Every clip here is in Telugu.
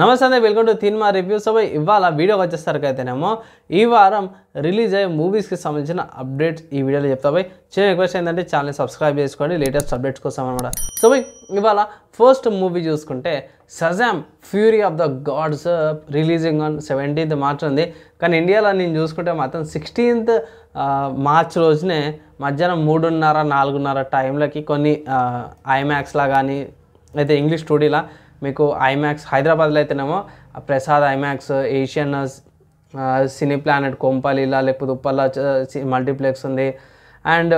నమస్తే వెల్కమ్ టు సినిమా రివ్యూస్ అవి ఇవాళ వీడియోకి వచ్చేసరికి అయితేనేమో ఈ వారం రిలీజ్ అయ్యే మూవీస్కి సంబంధించిన అప్డేట్స్ ఈ వీడియోలో చెప్తా పోయి చిన్న రిక్వెస్ట్ ఏంటంటే ఛానల్ని సబ్స్క్రైబ్ చేసుకోండి లేటెస్ట్ అప్డేట్స్ కోసం అనమాట సో పోయి ఇవాళ ఫస్ట్ మూవీ చూసుకుంటే Shazam fury of the gods releasing on seventeenth March ఉంది కానీ ఇండియాలో నేను చూసుకుంటే మాత్రం సిక్స్టీన్త్ మార్చ్ uh, రోజునే మధ్యాహ్నం మూడున్నర నాలుగున్నర టైంలోకి కొన్ని ఐమాక్స్లా uh, కానీ అయితే ఇంగ్లీష్ స్టూడియోలా మీకు ఐమాక్స్ హైదరాబాద్లో అయితేనేమో Prasad IMAX Asian cine planet కోంపల్లిలా లేకపోతే ఉప్పల్లా మల్టీప్లెక్స్ ఉంది అండ్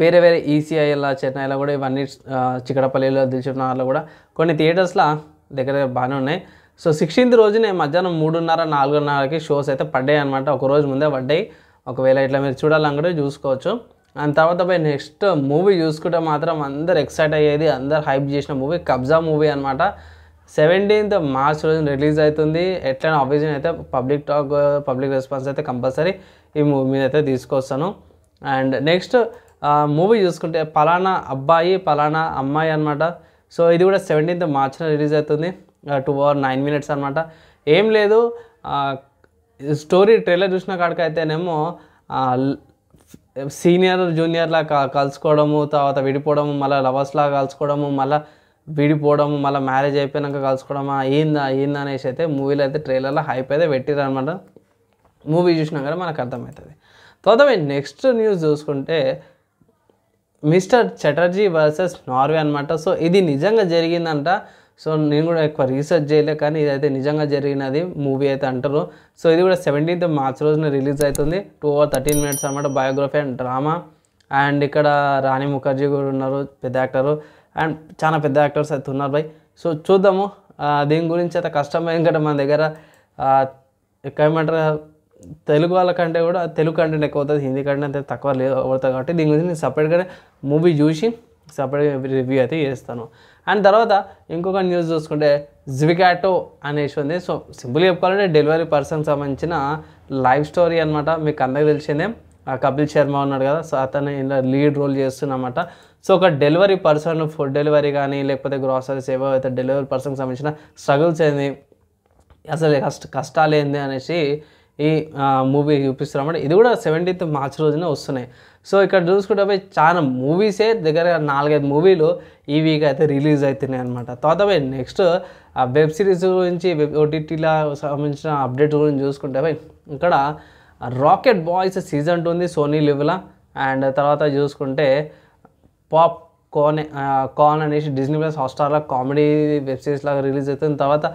వేరే వేరే ఈసీఐలా e చెన్నైలో కూడా ఇవన్నీ చికడపల్లిలో దిల్చుకున్నలో కూడా కొన్ని థియేటర్స్లో దగ్గర దగ్గర బాగానే ఉన్నాయి సో సిక్స్టీన్త్ రోజునే మధ్యాహ్నం మూడున్నర నాలుగున్నరకి షోస్ అయితే పడ్డాయి అనమాట ఒక రోజు ముందే పడ్డాయి ఒకవేళ ఇట్లా మీరు కూడా చూసుకోవచ్చు అండ్ తర్వాత పోయి నెక్స్ట్ మూవీ చూసుకుంటే మాత్రం అందరు ఎక్సైట్ అయ్యేది అందరు హైప్ చేసిన మూవీ కబ్జా మూవీ అనమాట సెవెంటీన్త్ మార్చ్ రోజున రిలీజ్ అవుతుంది ఎట్లైనా ఆఫీస్ని అయితే పబ్లిక్ టాక్ పబ్లిక్ రెస్పాన్స్ అయితే కంపల్సరీ ఈ మూవీ మీద అయితే తీసుకొస్తాను అండ్ నెక్స్ట్ మూవీ చూసుకుంటే పలానా అబ్బాయి పలానా అమ్మాయి అనమాట సో ఇది కూడా సెవెంటీన్త్ మార్చిన రిలీజ్ అవుతుంది టూ అవర్ నైన్ మినిట్స్ అనమాట ఏం లేదు స్టోరీ ట్రైలర్ చూసిన కాడికైతేనేమో సీనియర్ లా కలుసుకోవడము తర్వాత విడిపోవడము మళ్ళీ లవర్స్లా కలుసుకోవడము మళ్ళీ విడిపోవడము మళ్ళీ మ్యారేజ్ అయిపోయినాక కలుసుకోవడమా ఏందా ఏందా అనేసి అయితే మూవీలో అయితే ట్రైలర్లో హైప్ అయితే పెట్టిరు అనమాట మూవీ చూసినా కూడా మనకు అర్థమవుతుంది తర్వాత నెక్స్ట్ న్యూస్ చూసుకుంటే మిస్టర్ చటర్జీ వర్సెస్ నార్వే అనమాట సో ఇది నిజంగా జరిగిందంట సో నేను కూడా ఎక్కువ రీసెర్చ్ చేయలేదు కానీ ఇదైతే నిజంగా జరిగినది మూవీ అయితే అంటారు సో ఇది కూడా సెవెంటీన్త్ మార్చ్ రోజున రిలీజ్ అవుతుంది టూ అవర్ థర్టీన్ మినిట్స్ అనమాట బయోగ్రఫీ అండ్ డ్రామా అండ్ ఇక్కడ రాణి ముఖర్జీ కూడా ఉన్నారు పెద్ద యాక్టరు అండ్ చాలా పెద్ద యాక్టర్స్ అయితే ఉన్నారు బై సో చూద్దాము దీని గురించి అయితే కష్టం ఎందుకంటే మన దగ్గర ఏమంటారు తెలుగు వాళ్ళకంటే కూడా తెలుగు కంటెంట్ ఎక్కువ అవుతుంది హిందీ కంటెంట్ తక్కువ లేదు అవుతుంది కాబట్టి దీని గురించి నేను సపరేట్గానే మూవీ చూసి సపరేట్గా రివ్యూ అయితే చేస్తాను అండ్ తర్వాత ఇంకొక న్యూస్ చూసుకుంటే జివికాటో అనేసి ఉంది సో సింపుల్ చెప్పుకోవాలంటే డెలివరీ పర్సన్ సంబంధించిన లైవ్ స్టోరీ అనమాట మీకు అందరికి తెలిసిందే కపిల్ శర్మ ఉన్నాడు కదా సో అతను ఇందులో లీడ్ రోల్ చేస్తున్నమాట సో ఒక డెలివరీ పర్సన్ ఫుడ్ డెలివరీ కానీ లేకపోతే గ్రాసరీస్ ఏవో అయితే డెలివరీ పర్సన్కి సంబంధించిన స్ట్రగుల్స్ ఏంది అసలు కష్ట కష్టాలు ఏంది అనేసి ఈ మూవీ చూపిస్తున్నామంటే ఇది కూడా సెవెంటీన్త్ మార్చ్ రోజున వస్తున్నాయి సో ఇక్కడ చూసుకుంటే చాలా మూవీసే దగ్గర నాలుగైదు మూవీలు ఈ వీక్ అయితే రిలీజ్ అవుతున్నాయి అనమాట తర్వాత పోయి నెక్స్ట్ ఆ వెబ్ సిరీస్ గురించి వెబ్ ఓటీటీలా సంబంధించిన అప్డేట్ గురించి చూసుకుంటే పోయి ఇక్కడ రాకెట్ బాయ్స్ సీజన్ టూ ఉంది సోనీ లివ్లా అండ్ తర్వాత చూసుకుంటే పాప్ కోన్ కోన్ అనేసి డిజ్నీ ప్లస్ హాట్స్టార్లో కామెడీ వెబ్ సిరీస్ లాగా రిలీజ్ అవుతుంది తర్వాత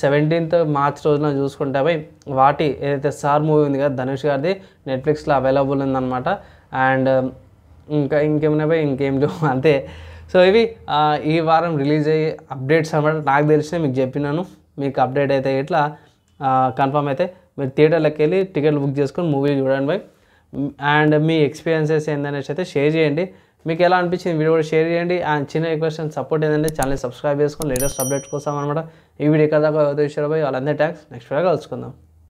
సెవెంటీన్త్ మార్చ్ రోజున చూసుకుంటే పోయి వాటి ఏదైతే సార్ మూవీ ఉంది కదా ధనుష్ గారిది నెట్ఫ్లిక్స్లో అవైలబుల్ ఉందన్నమాట అండ్ um, ఇంకా ఇంకేమైనా పోయి ఇంకేం అంతే సో ఇవి ఈ వారం రిలీజ్ అయ్యి అప్డేట్స్ అనమాట నాకు తెలిసిన మీకు చెప్పినాను మీకు అప్డేట్ అయితే ఇట్లా కన్ఫర్మ్ అయితే మీరు థియేటర్లోకి వెళ్ళి టికెట్ బుక్ చేసుకొని మూవీ చూడండి పోయి అండ్ మీ ఎక్స్పీరియన్సెస్ ఏందనేసి అయితే షేర్ చేయండి మీకు ఎలా అనిపించింది వీడియో కూడా షేర్ చేయండి అండ్ చిన్న రిక్వెస్ట్ సపోర్ట్ ఏంటంటే ఛానల్ సబ్స్క్రైబ్ చేసుకొని లేటెస్ట్ అప్డేట్స్ కోసం అనమాట ఈ వీడియో కదా విషయాలపై వాళ్ళందరి ట్యాక్స్ నెక్స్ట్ వీడియో కలుసుకుందాం